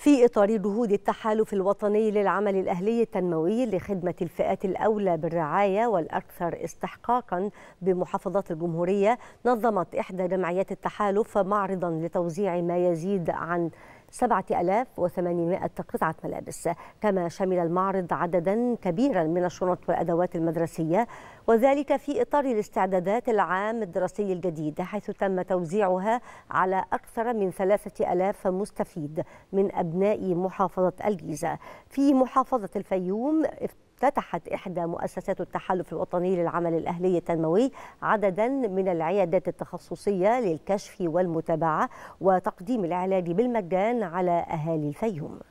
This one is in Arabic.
في إطار جهود التحالف الوطني للعمل الأهلي التنموي لخدمة الفئات الأولى بالرعاية والأكثر استحقاقا بمحافظات الجمهورية نظمت إحدى جمعيات التحالف معرضا لتوزيع ما يزيد عن 7800 قطعة ملابس كما شمل المعرض عددا كبيرا من الشنط والأدوات المدرسية وذلك في إطار الاستعدادات العام الدراسي الجديد حيث تم توزيعها على أكثر من 3000 مستفيد من أبناء محافظة الجيزة في محافظة الفيوم افتتحت إحدى مؤسسات التحالف الوطني للعمل الأهلي التنموي عددا من العيادات التخصصية للكشف والمتابعة وتقديم العلاج بالمجان على أهالي الفيوم